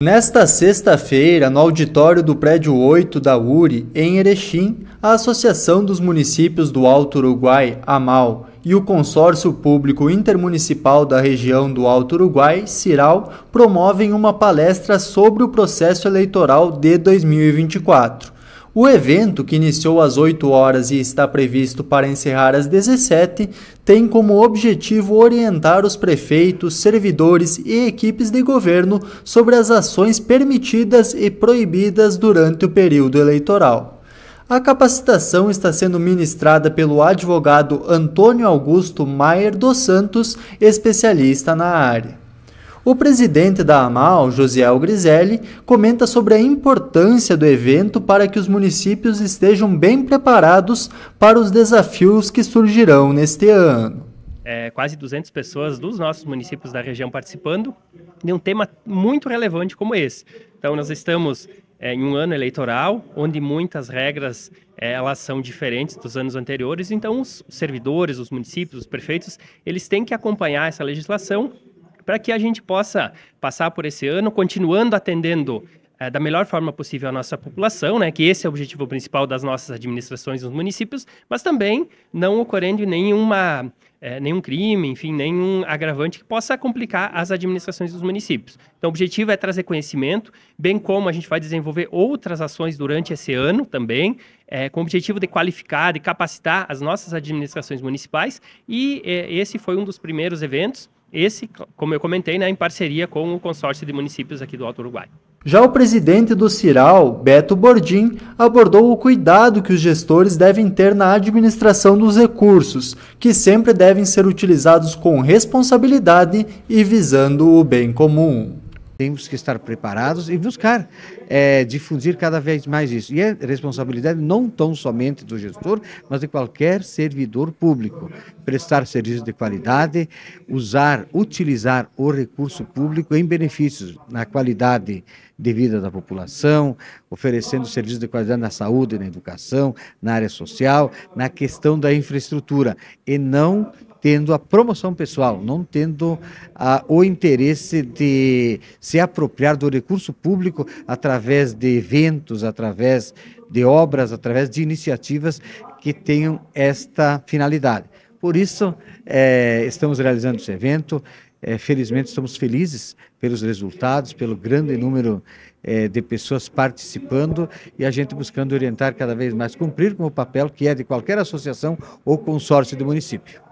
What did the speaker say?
Nesta sexta-feira, no auditório do prédio 8 da URI, em Erechim, a Associação dos Municípios do Alto Uruguai, AMAL, e o Consórcio Público Intermunicipal da Região do Alto Uruguai, CIRAL, promovem uma palestra sobre o processo eleitoral de 2024. O evento, que iniciou às 8 horas e está previsto para encerrar às 17, tem como objetivo orientar os prefeitos, servidores e equipes de governo sobre as ações permitidas e proibidas durante o período eleitoral. A capacitação está sendo ministrada pelo advogado Antônio Augusto Maier dos Santos, especialista na área. O presidente da AMAL, Josiel Griselli, comenta sobre a importância do evento para que os municípios estejam bem preparados para os desafios que surgirão neste ano. É, quase 200 pessoas dos nossos municípios da região participando de um tema muito relevante como esse. Então, nós estamos é, em um ano eleitoral, onde muitas regras é, elas são diferentes dos anos anteriores. Então, os servidores, os municípios, os prefeitos, eles têm que acompanhar essa legislação para que a gente possa passar por esse ano continuando atendendo é, da melhor forma possível a nossa população, né, que esse é o objetivo principal das nossas administrações nos municípios, mas também não ocorrendo nenhuma, é, nenhum crime, enfim, nenhum agravante que possa complicar as administrações dos municípios. Então, o objetivo é trazer conhecimento, bem como a gente vai desenvolver outras ações durante esse ano também, é, com o objetivo de qualificar, e capacitar as nossas administrações municipais, e esse foi um dos primeiros eventos esse, como eu comentei, né, em parceria com o consórcio de municípios aqui do Alto Uruguai. Já o presidente do CIRAL, Beto Bordim, abordou o cuidado que os gestores devem ter na administração dos recursos, que sempre devem ser utilizados com responsabilidade e visando o bem comum. Temos que estar preparados e buscar é, difundir cada vez mais isso. E é responsabilidade não tão somente do gestor, mas de qualquer servidor público. Prestar serviço de qualidade, usar, utilizar o recurso público em benefícios na qualidade de vida da população, oferecendo serviços de qualidade na saúde, na educação, na área social, na questão da infraestrutura, e não tendo a promoção pessoal, não tendo ah, o interesse de se apropriar do recurso público através de eventos, através de obras, através de iniciativas que tenham esta finalidade. Por isso, eh, estamos realizando esse evento. Eh, felizmente, estamos felizes pelos resultados, pelo grande número eh, de pessoas participando e a gente buscando orientar cada vez mais, cumprir com o papel que é de qualquer associação ou consórcio do município.